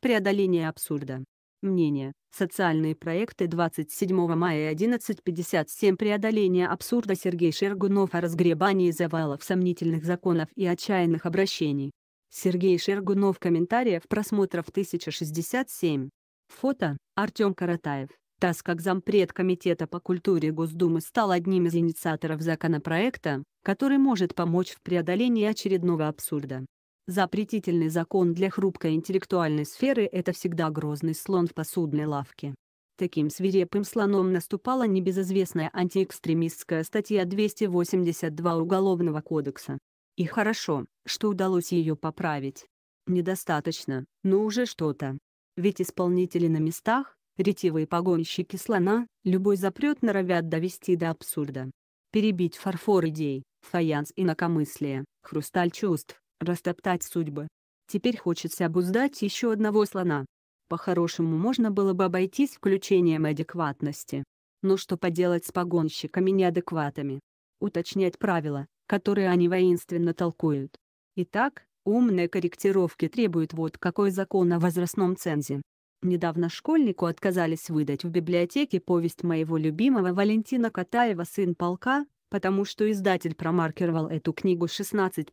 Преодоление абсурда. Мнение. Социальные проекты 27 мая 11.57 Преодоление абсурда Сергей Шергунов о разгребании завалов сомнительных законов и отчаянных обращений. Сергей Шергунов комментариев просмотров 1067. Фото. Артем Каратаев. ТАСС как зампред Комитета по культуре Госдумы стал одним из инициаторов законопроекта, который может помочь в преодолении очередного абсурда. Запретительный закон для хрупкой интеллектуальной сферы – это всегда грозный слон в посудной лавке. Таким свирепым слоном наступала небезызвестная антиэкстремистская статья 282 Уголовного кодекса. И хорошо, что удалось ее поправить. Недостаточно, но уже что-то. Ведь исполнители на местах, ретивые погонщики слона, любой запрет норовят довести до абсурда. Перебить фарфор идей, фаянс инакомыслия, хрусталь чувств, растоптать судьбы. Теперь хочется обуздать еще одного слона. По-хорошему можно было бы обойтись включением адекватности. Но что поделать с погонщиками неадекватами? Уточнять правила, которые они воинственно толкуют. Итак, умные корректировки требуют вот какой закон о возрастном цензе. Недавно школьнику отказались выдать в библиотеке повесть моего любимого Валентина Катаева «Сын полка», потому что издатель промаркировал эту книгу 16+,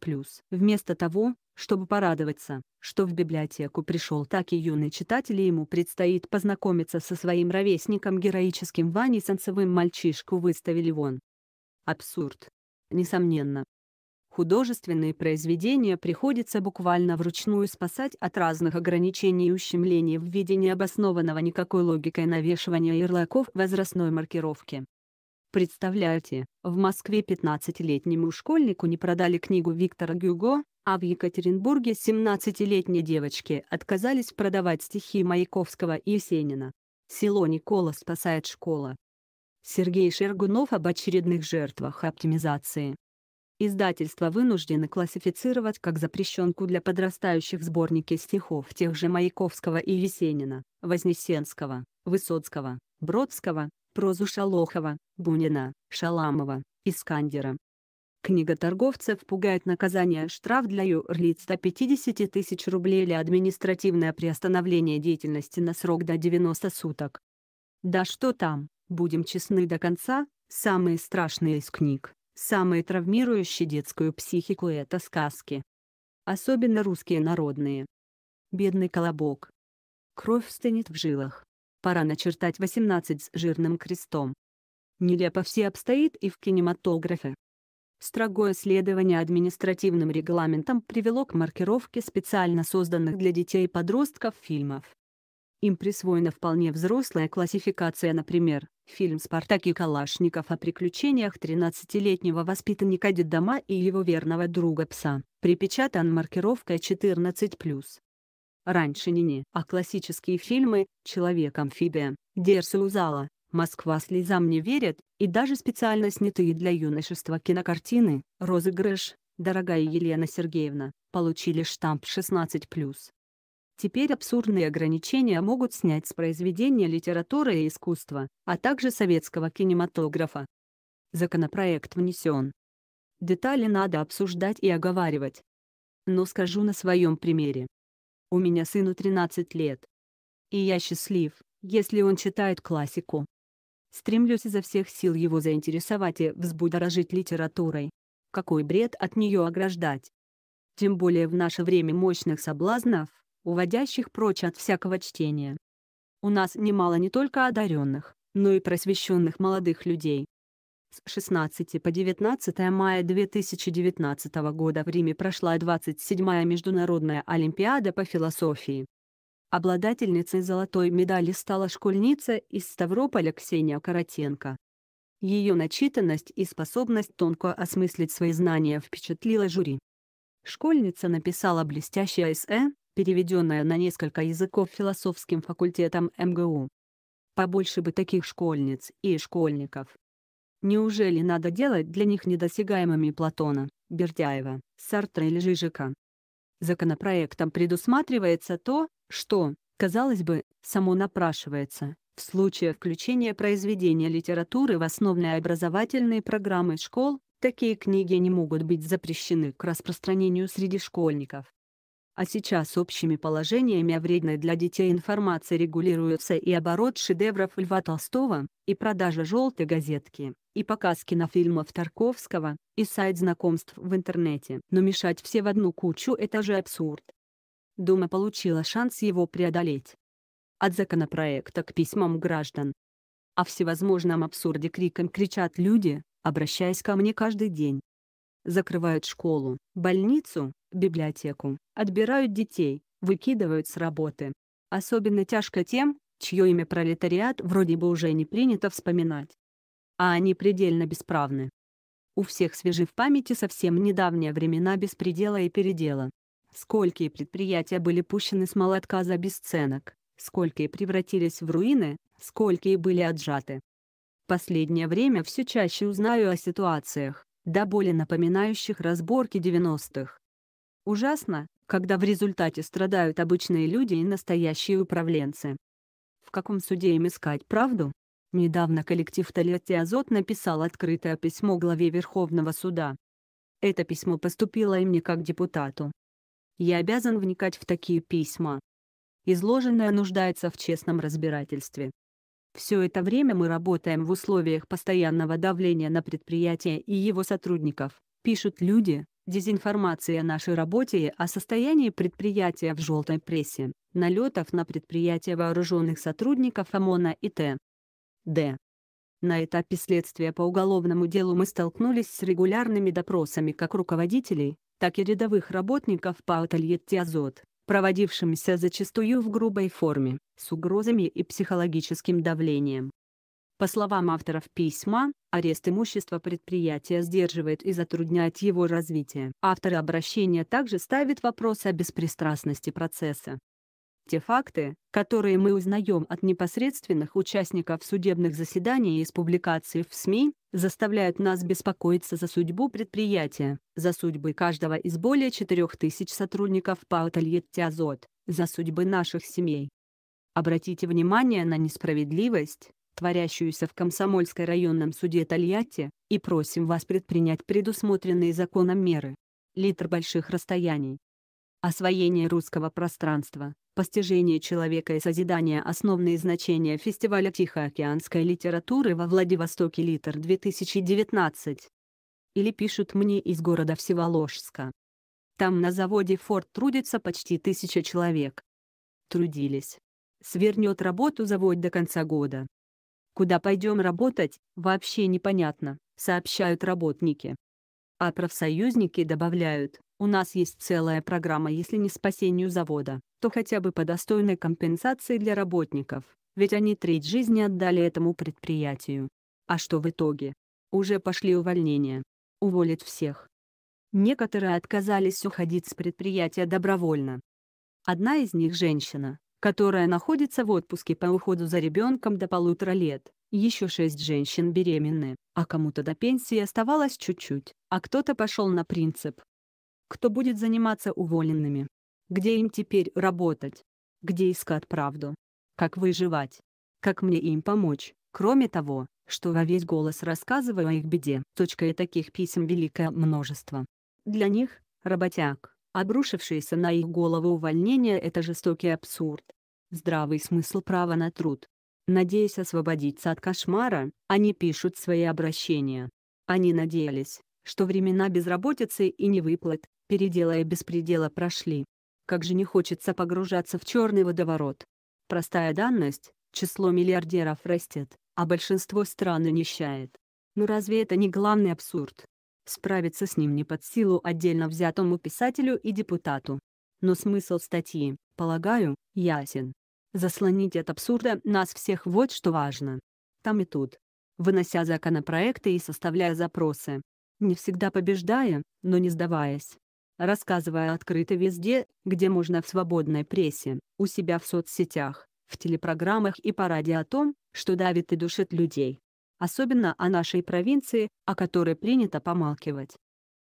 вместо того, чтобы порадоваться, что в библиотеку пришел так и юный читатель, и ему предстоит познакомиться со своим ровесником героическим Ваней Санцевым мальчишку выставили вон. Абсурд. Несомненно. Художественные произведения приходится буквально вручную спасать от разных ограничений и ущемлений в виде необоснованного никакой логикой навешивания ярлыков возрастной маркировки. Представляете, в Москве 15-летнему школьнику не продали книгу Виктора Гюго, а в Екатеринбурге 17-летней девочке отказались продавать стихи Маяковского и Есенина. Село Никола спасает школа. Сергей Шергунов об очередных жертвах оптимизации. Издательство вынуждено классифицировать как запрещенку для подрастающих сборники стихов тех же Маяковского и Есенина, Вознесенского, Высоцкого, Бродского, прозу Шалохова, Бунина, Шаламова, Искандера. Книга торговцев пугает наказание штраф для юрлиц до 50 тысяч рублей или административное приостановление деятельности на срок до 90 суток. Да что там, будем честны до конца, самые страшные из книг, самые травмирующие детскую психику это сказки. Особенно русские народные. Бедный колобок. Кровь стынет в жилах пора начертать 18 с жирным крестом. Нелепо все обстоит и в кинематографе. Строгое следование административным регламентам привело к маркировке специально созданных для детей и подростков фильмов. Им присвоена вполне взрослая классификация, например, фильм «Спартак и Калашников» о приключениях 13-летнего воспитанника детдома и его верного друга пса, припечатан маркировкой 14+ раньше не не, а классические фильмы «Человек-амфибия», узала, «Москва слезам не верит» и даже специально снятые для юношества кинокартины «Розыгрыш», «Дорогая Елена Сергеевна», получили штамп 16+. Теперь абсурдные ограничения могут снять с произведения литературы и искусства, а также советского кинематографа. Законопроект внесен. Детали надо обсуждать и оговаривать. Но скажу на своем примере. У меня сыну 13 лет. И я счастлив, если он читает классику. Стремлюсь изо всех сил его заинтересовать и взбудоражить литературой. Какой бред от нее ограждать? Тем более в наше время мощных соблазнов, уводящих прочь от всякого чтения. У нас немало не только одаренных, но и просвещенных молодых людей, с 16 по 19 мая 2019 года в Риме прошла 27-я Международная Олимпиада по философии. Обладательницей золотой медали стала школьница из Ставрополя Ксения Каратенко. Ее начитанность и способность тонко осмыслить свои знания впечатлила жюри. Школьница написала блестящее эссе, переведенное на несколько языков философским факультетом МГУ. Побольше бы таких школьниц и школьников. Неужели надо делать для них недосягаемыми Платона, Бердяева, Сартра или Жижика? Законопроектом предусматривается то, что, казалось бы, само напрашивается, в случае включения произведения литературы в основные образовательные программы школ, такие книги не могут быть запрещены к распространению среди школьников. А сейчас общими положениями о вредной для детей информации регулируется и оборот шедевров Льва Толстого, и продажа желтой газетки, и показ кинофильмов Тарковского, и сайт знакомств в интернете. Но мешать все в одну кучу – это же абсурд. Дума получила шанс его преодолеть. От законопроекта к письмам граждан. О всевозможном абсурде криком кричат люди, обращаясь ко мне каждый день. Закрывают школу, больницу, библиотеку, отбирают детей, выкидывают с работы. Особенно тяжко тем, чье имя пролетариат вроде бы уже не принято вспоминать а они предельно бесправны. У всех свежи в памяти совсем недавние времена беспредела и передела. Сколькие предприятия были пущены с молотка за бесценок, сколькие превратились в руины, сколькие были отжаты. Последнее время все чаще узнаю о ситуациях, до боли напоминающих разборки 90-х. Ужасно, когда в результате страдают обычные люди и настоящие управленцы. В каком суде им искать правду? Недавно коллектив Толетти Азот написал открытое письмо главе Верховного суда. Это письмо поступило им не как депутату. Я обязан вникать в такие письма. Изложенное нуждается в честном разбирательстве. Все это время мы работаем в условиях постоянного давления на предприятие и его сотрудников, пишут люди, дезинформация о нашей работе и о состоянии предприятия в желтой прессе, налетов на предприятия вооруженных сотрудников ОМОНа и Т. Д. На этапе следствия по уголовному делу мы столкнулись с регулярными допросами как руководителей, так и рядовых работников по ателье «Тиазот», проводившимся зачастую в грубой форме, с угрозами и психологическим давлением. По словам авторов письма, арест имущества предприятия сдерживает и затрудняет его развитие. Авторы обращения также ставят вопрос о беспристрастности процесса. Те факты, которые мы узнаем от непосредственных участников судебных заседаний и из публикаций в СМИ, заставляют нас беспокоиться за судьбу предприятия, за судьбы каждого из более 4000 сотрудников по ателье за судьбы наших семей. Обратите внимание на несправедливость, творящуюся в Комсомольской районном суде Тольятти, и просим вас предпринять предусмотренные законом меры. Литр больших расстояний. Освоение русского пространства, постижение человека и созидание основные значения фестиваля Тихоокеанской литературы во Владивостоке Литр 2019. Или пишут мне из города Всеволожска. Там на заводе «Форд» трудится почти тысяча человек. Трудились. Свернет работу завод до конца года. Куда пойдем работать, вообще непонятно, сообщают работники. А профсоюзники добавляют, у нас есть целая программа если не спасению завода, то хотя бы по достойной компенсации для работников, ведь они треть жизни отдали этому предприятию. А что в итоге? Уже пошли увольнения. Уволят всех. Некоторые отказались уходить с предприятия добровольно. Одна из них женщина, которая находится в отпуске по уходу за ребенком до полутора лет, еще шесть женщин беременны, а кому-то до пенсии оставалось чуть-чуть, а кто-то пошел на принцип. Кто будет заниматься уволенными? Где им теперь работать? Где искать правду? Как выживать? Как мне им помочь? Кроме того, что во весь голос рассказываю о их беде. Точка и таких писем великое множество. Для них, работяг, обрушившиеся на их головы увольнение – это жестокий абсурд. Здравый смысл права на труд. Надеясь освободиться от кошмара, они пишут свои обращения. Они надеялись, что времена безработицы и невыплат, переделая беспредела прошли. Как же не хочется погружаться в черный водоворот. Простая данность, число миллиардеров растет, а большинство стран нищает. Но разве это не главный абсурд? Справиться с ним не под силу отдельно взятому писателю и депутату. Но смысл статьи, полагаю, ясен. Заслонить от абсурда нас всех вот что важно. Там и тут. Вынося законопроекты и составляя запросы. Не всегда побеждая, но не сдаваясь рассказывая открыто везде, где можно в свободной прессе, у себя в соцсетях, в телепрограммах и по радио о том, что давит и душит людей. Особенно о нашей провинции, о которой принято помалкивать.